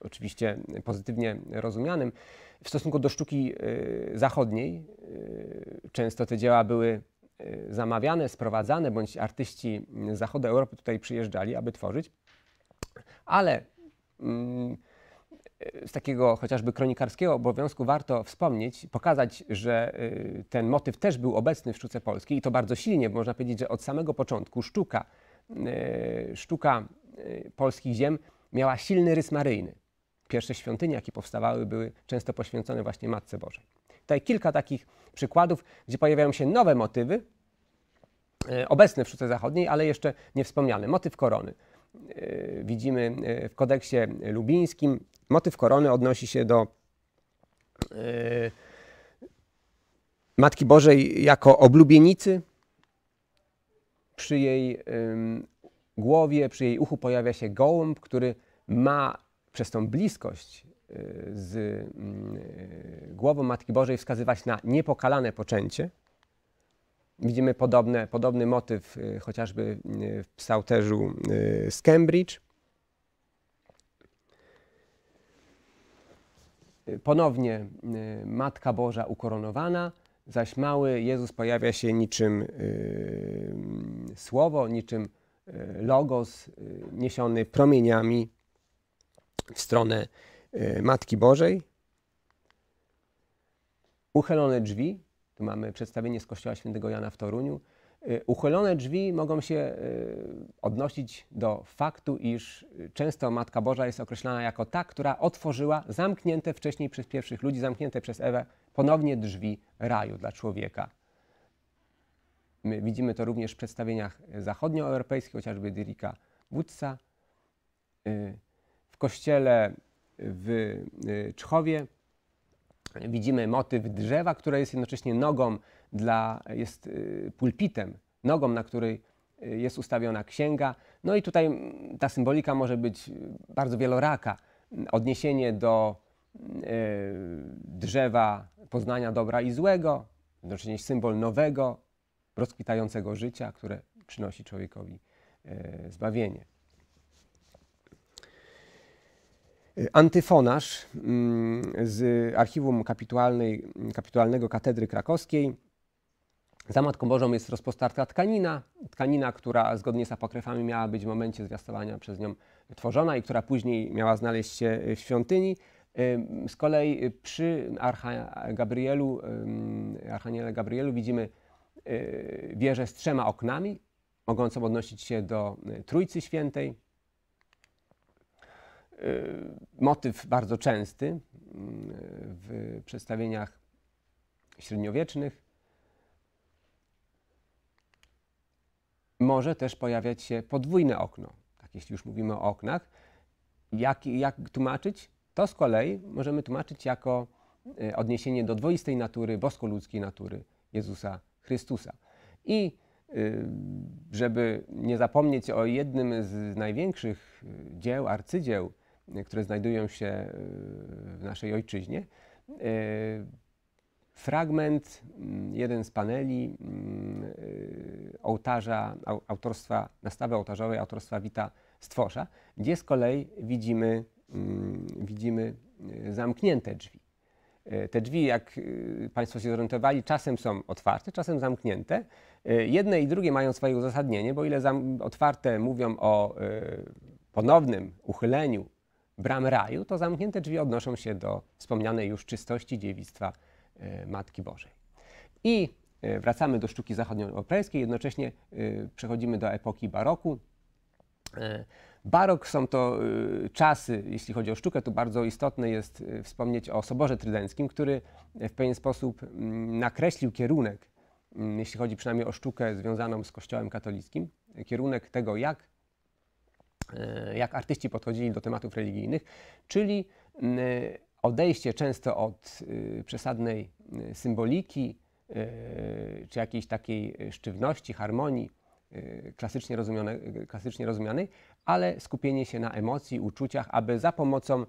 S1: oczywiście pozytywnie rozumianym. W stosunku do sztuki y, zachodniej y, często te dzieła były y, zamawiane, sprowadzane, bądź artyści z zachodu Europy tutaj przyjeżdżali, aby tworzyć. Ale mm, z takiego chociażby kronikarskiego obowiązku warto wspomnieć, pokazać, że ten motyw też był obecny w sztuce polskiej i to bardzo silnie, można powiedzieć, że od samego początku sztuka, sztuka Y, polskich ziem miała silny rys maryjny. Pierwsze świątynie, jakie powstawały, były często poświęcone właśnie Matce Bożej. Tutaj kilka takich przykładów, gdzie pojawiają się nowe motywy, y, obecne w sztuce zachodniej, ale jeszcze nie wspomniane. Motyw korony. Y, widzimy w kodeksie lubińskim. Motyw korony odnosi się do Matki Bożej jako oblubienicy przy jej głowie, przy jej uchu pojawia się gołąb, który ma przez tą bliskość y, z mm, y, głową Matki Bożej wskazywać na niepokalane poczęcie. Widzimy podobne, podobny motyw y, chociażby w psałterzu z Cambridge. Ponownie Matka Boża ukoronowana, zaś mały Jezus pojawia się niczym słowo, niczym E, logos e, niesiony promieniami w stronę e, Matki Bożej. Uchylone drzwi, tu mamy przedstawienie z kościoła świętego Jana w Toruniu. Uchylone drzwi mogą się odnosić do faktu, iż często Matka Boża jest określana jako ta, która otworzyła zamknięte wcześniej przez pierwszych ludzi, zamknięte przez Ewę, ponownie drzwi raju dla człowieka. My widzimy to również w przedstawieniach e, zachodnioeuropejskich, chociażby Dirika Woodsa. E, w kościele w e, Czchowie widzimy motyw drzewa, które jest jednocześnie nogą dla, jest pulpitem, nogą, na której jest ustawiona księga. No i tutaj ta symbolika może być bardzo wieloraka. Odniesienie do drzewa poznania dobra i złego, jednocześnie symbol nowego, rozkwitającego życia, które przynosi człowiekowi e, zbawienie. Antyfonarz mm, z archiwum kapitualnej, kapitualnego Katedry Krakowskiej. Za Matką Bożą jest rozpostarta tkanina, tkanina, która zgodnie z apokryfami miała być w momencie zwiastowania przez nią tworzona i która później miała znaleźć się w świątyni. Z kolei przy Archa Gabrielu, Archaniele Gabrielu widzimy Y, wieżę z trzema oknami, mogącą odnosić się do y, Trójcy Świętej. Y, motyw bardzo częsty mm, w przedstawieniach średniowiecznych. Może też pojawiać się podwójne okno. Tak, jeśli już mówimy o oknach, jak, jak tłumaczyć? To z kolei możemy tłumaczyć jako odniesienie do dwoistej natury, bosko-ludzkiej natury Jezusa Chrystusa. I y, żeby nie zapomnieć o jednym z największych y, dzieł, arcydzieł, y, które znajdują się w naszej ojczyźnie, fragment, mm, jeden z paneli mm, ołtarza, autorstwa, nastawy ołtarzowej autorstwa Wita Stworza, gdzie z kolei widzimy, mm, widzimy zamknięte drzwi. E, te drzwi, jak e, Państwo się zorientowali, czasem są otwarte, czasem zamknięte. E, jedne i drugie mają swoje uzasadnienie, bo ile otwarte mówią o ponownym uchyleniu bram raju, to zamknięte drzwi odnoszą się do wspomnianej już czystości dziewictwa Matki Bożej. I wracamy do sztuki zachodnioeuropejskiej, jednocześnie przechodzimy do epoki baroku. Barok są to y, czasy, jeśli chodzi o sztukę, tu bardzo istotne jest y, wspomnieć o Soborze Trydenckim, który y, w pewien sposób mm, nakreślił kierunek, mm, jeśli chodzi przynajmniej o sztukę związaną z Kościołem katolickim, kierunek tego, jak, jak artyści podchodzili do tematów religijnych, czyli mm, odejście często od przesadnej symboliki, czy jakiejś takiej sztywności, harmonii, Y, klasycznie, rozumiane, y, klasycznie rozumianej, ale skupienie się na emocji, uczuciach, aby za pomocą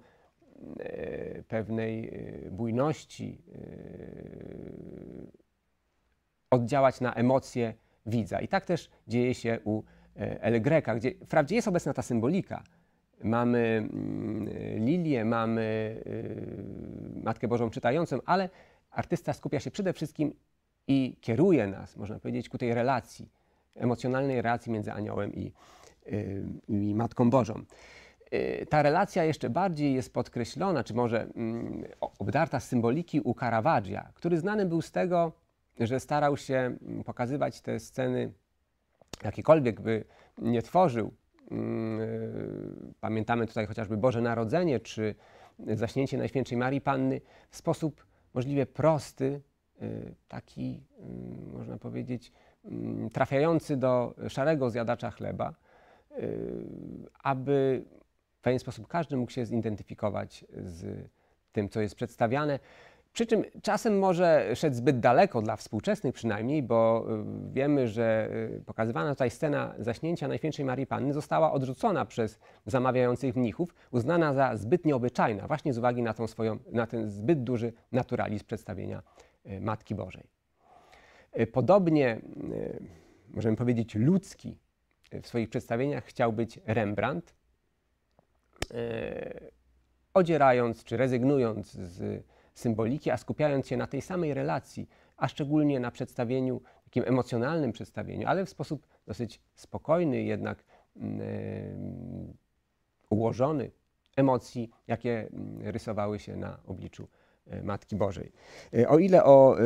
S1: y, pewnej bujności oddziałać na emocje widza. I tak też dzieje się u e, El gdzie wprawdzie jest obecna ta symbolika. Mamy mm, lilię, mamy Matkę Bożą czytającą, ale artysta skupia się przede wszystkim i kieruje nas, można powiedzieć, ku tej relacji emocjonalnej relacji między aniołem i, y, i Matką Bożą. Y, ta relacja jeszcze bardziej jest podkreślona, czy może mm, obdarta z symboliki u Caravaggia, który znany był z tego, że starał się mm, pokazywać te sceny, jakiekolwiek by nie tworzył. Mm, y, pamiętamy tutaj chociażby Boże Narodzenie czy zaśnięcie Najświętszej Marii Panny w sposób możliwie prosty, taki, można powiedzieć, Mm, trafiający do szarego zjadacza chleba, y, aby w pewien sposób każdy mógł się zidentyfikować z tym, co jest przedstawiane. Przy czym czasem może szedł zbyt daleko dla współczesnych przynajmniej, bo y, wiemy, że y, pokazywana tutaj scena zaśnięcia Najświętszej Marii Panny została odrzucona przez zamawiających mnichów, uznana za zbyt nieobyczajna właśnie z uwagi na, swoją, na ten zbyt duży naturalizm przedstawienia Matki Bożej. Y, podobnie, y, możemy powiedzieć, ludzki y, w swoich przedstawieniach chciał być Rembrandt, odzierając czy rezygnując z symboliki, a skupiając się na tej samej relacji, a szczególnie na przedstawieniu, takim emocjonalnym przedstawieniu, ale w sposób dosyć spokojny, jednak mm, ułożony emocji, jakie mm, rysowały się na obliczu E, Matki Bożej. E, o ile o e,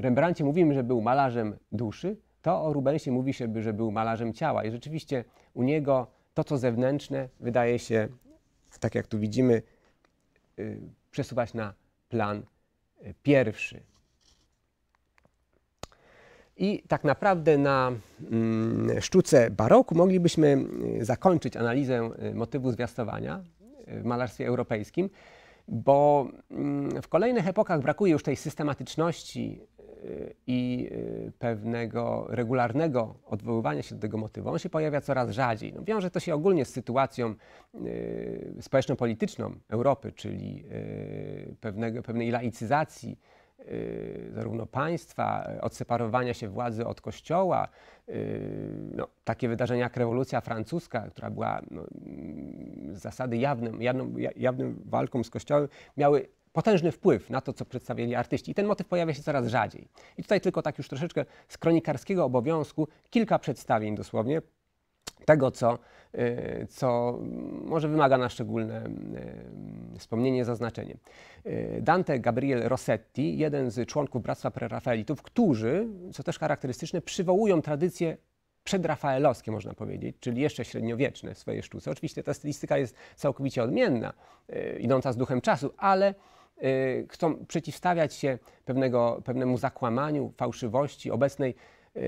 S1: Rembrandcie mówimy, że był malarzem duszy, to o Rubensie mówi się, że był malarzem ciała. I rzeczywiście u niego to, co zewnętrzne, wydaje się, tak jak tu widzimy, przesuwać na plan pierwszy. I tak naprawdę na mm, sztuce baroku moglibyśmy zakończyć analizę motywu zwiastowania w malarstwie europejskim bo mm, w kolejnych epokach brakuje już tej systematyczności y, i y, pewnego regularnego odwoływania się do tego motywu. On się pojawia coraz rzadziej. No, wiąże to się ogólnie z sytuacją y, społeczno-polityczną Europy, czyli pewnego, pewnej laicyzacji Y, zarówno państwa, y, odseparowania się władzy od kościoła, y, no, takie wydarzenia jak rewolucja francuska, która była no, mm, z zasady jawnym, jawną, jawnym walką z kościołem, miały potężny wpływ na to, co przedstawiali artyści. I ten motyw pojawia się coraz rzadziej. I tutaj tylko tak już troszeczkę z kronikarskiego obowiązku kilka przedstawień dosłownie tego, co, y, co może wymaga na szczególne y, wspomnienie, zaznaczenie. Y, Dante Gabriel Rossetti, jeden z członków Bractwa Prerafaelitów, którzy, co też charakterystyczne, przywołują tradycję przedrafaelowskie, można powiedzieć, czyli jeszcze średniowieczne w swojej sztuce. Oczywiście ta stylistyka jest całkowicie odmienna, idąca z duchem czasu, ale chcą przeciwstawiać się pewnego, pewnemu zakłamaniu, fałszywości obecnej E,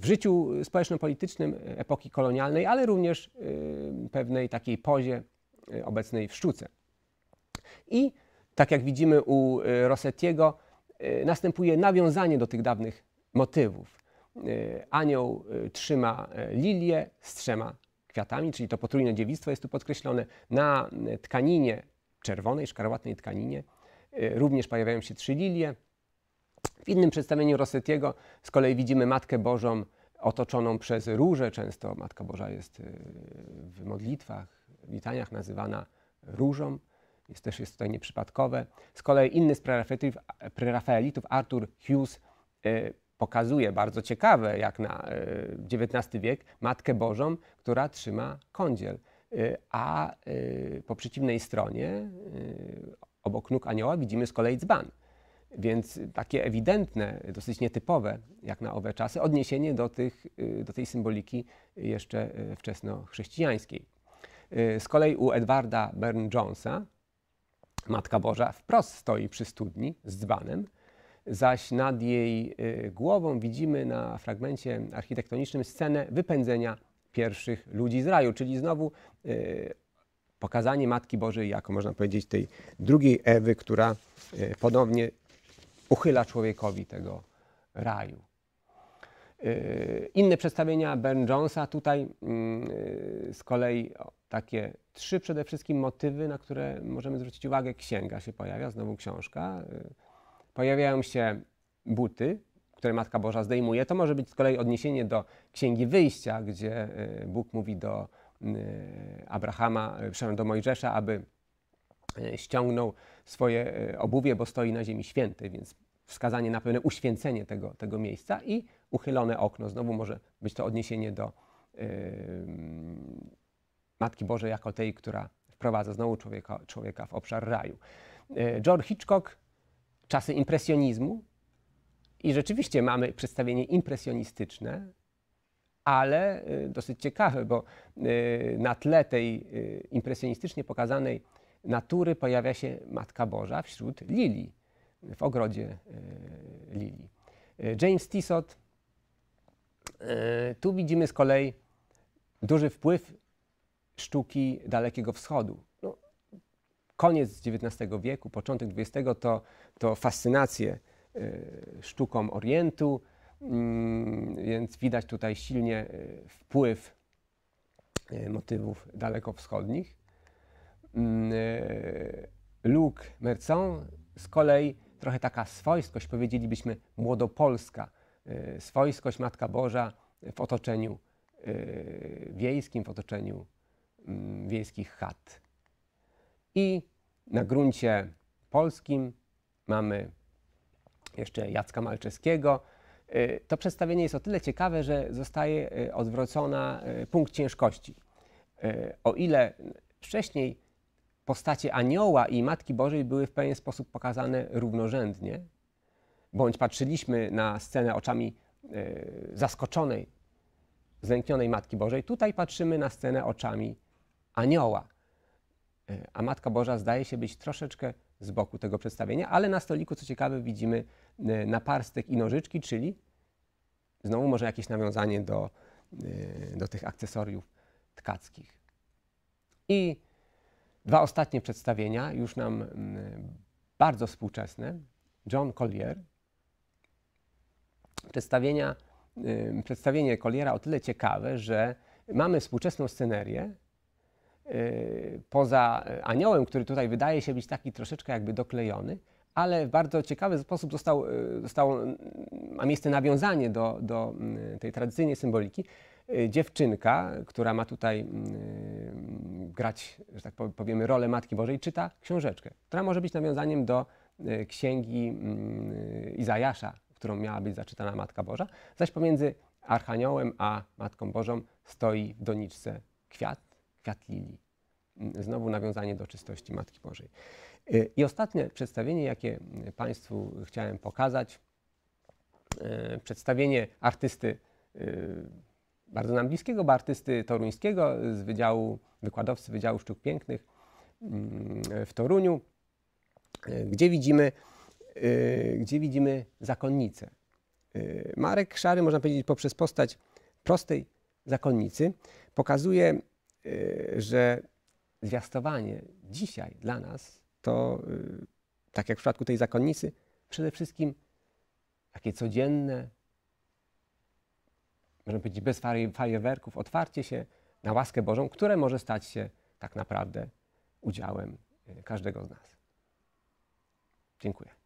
S1: w życiu społeczno-politycznym epoki kolonialnej, ale również e, pewnej takiej pozie e, obecnej w sztuce. I tak jak widzimy u Rossettiego, następuje nawiązanie do tych dawnych motywów. Anioł trzyma lilię z trzema kwiatami, czyli to potrójne dziewictwo jest tu podkreślone. Na tkaninie czerwonej, szkarłatnej tkaninie również pojawiają się trzy lilie. W innym przedstawieniu Rossettiego z kolei widzimy Matkę Bożą otoczoną przez róże. Często Matka Boża jest y, w modlitwach, w witaniach nazywana różą. Jest też jest tutaj nieprzypadkowe. Z kolei inny z prerafaelitów, Arthur Hughes, y, pokazuje bardzo ciekawe, jak na XIX y, wiek, Matkę Bożą, która trzyma kądziel. A po przeciwnej stronie, obok nóg anioła, widzimy z kolei dzban. Więc takie ewidentne, dosyć nietypowe, jak na owe czasy, odniesienie do, tych, y, do tej symboliki jeszcze y, wczesnochrześcijańskiej. Y, z kolei u Edwarda Bern jonesa Matka Boża wprost stoi przy studni z dzbanem, zaś nad jej głową widzimy na fragmencie architektonicznym scenę wypędzenia pierwszych ludzi z raju, czyli znowu pokazanie Matki Bożej jako, można powiedzieć, tej drugiej Ewy, która ponownie uchyla człowiekowi tego raju. Y, inne przedstawienia Ben Jonesa, tutaj mm, y, z kolei takie trzy przede wszystkim motywy, na które możemy zwrócić uwagę. Księga się pojawia, znowu książka. Y, pojawiają się buty, które Matka Boża zdejmuje. To może być z kolei odniesienie do Księgi Wyjścia, gdzie Bóg mówi do Abrahama, przepraszam, do Mojżesza, aby ściągnął swoje e, obuwie, bo stoi na ziemi świętej, więc wskazanie na pewne uświęcenie tego, tego miejsca i uchylone okno. Znowu może być to odniesienie do yy, Matki Bożej jako tej, która wprowadza znowu człowieka, człowieka w obszar raju. E, George Hitchcock, czasy impresjonizmu. I rzeczywiście mamy przedstawienie impresjonistyczne, ale e, dosyć ciekawe, bo na tle tej impresjonistycznie pokazanej natury pojawia się Matka Boża wśród lili, w ogrodzie e, lili. E, James Tissot, e, tu widzimy z kolei duży wpływ sztuki Dalekiego Wschodu. No, koniec XIX wieku, początek XX to, to fascynacje sztuką Orientu, mm, więc widać tutaj silnie wpływ motywów dalekowschodnich. Mm, e, Luc Mercant z kolei trochę taka swojskość, powiedzielibyśmy młodopolska, e, swojskość Matka Boża w otoczeniu e, wiejskim, w otoczeniu mm, wiejskich chat. I na gruncie polskim mamy jeszcze Jacka Malczewskiego. To przedstawienie jest o tyle ciekawe, że zostaje odwrócona punkt ciężkości. O ile wcześniej postacie anioła i Matki Bożej były w pewien sposób pokazane równorzędnie, bądź patrzyliśmy na scenę oczami e, zaskoczonej, zlęknionej Matki Bożej, tutaj patrzymy na scenę oczami anioła. E, a Matka Boża zdaje się być troszeczkę z boku tego przedstawienia, ale na stoliku, co ciekawe, widzimy e, naparstek i nożyczki, czyli znowu może jakieś nawiązanie do, do tych akcesoriów tkackich. I Dwa ostatnie przedstawienia, już nam mm, bardzo współczesne. John Collier. Przedstawienia, przedstawienie Colliera o tyle ciekawe, że mamy współczesną scenerię. Y, poza y, aniołem, który tutaj wydaje się być taki troszeczkę jakby doklejony, ale w bardzo ciekawy sposób został, y, został mm, ma miejsce nawiązanie do, do mm, tej tradycyjnej symboliki. Dziewczynka, która ma tutaj grać, że tak powiemy, rolę Matki Bożej, czyta książeczkę, która może być nawiązaniem do e, księgi mm, Izajasza, którą miała być zaczytana Matka Boża, zaś pomiędzy Archaniołem a Matką Bożą stoi w doniczce kwiat, kwiat lilii. Mm, znowu nawiązanie do czystości Matki Bożej. E, I ostatnie przedstawienie, jakie mm, Państwu chciałem pokazać, e, przedstawienie artysty bardzo nam bliskiego, bo artysty toruńskiego z Wydziału, wykładowcy Wydziału Sztuk Pięknych mm, w Toruniu, e, gdzie widzimy, e, gdzie widzimy zakonnicę. E, Marek Szary, można powiedzieć, poprzez postać prostej zakonnicy pokazuje, że zwiastowanie dzisiaj dla nas to, tak jak w przypadku tej zakonnicy, przede wszystkim takie codzienne, można powiedzieć, bez fajerwerków, otwarcie się na łaskę Bożą, które może stać się tak naprawdę udziałem e, każdego z nas. Dziękuję.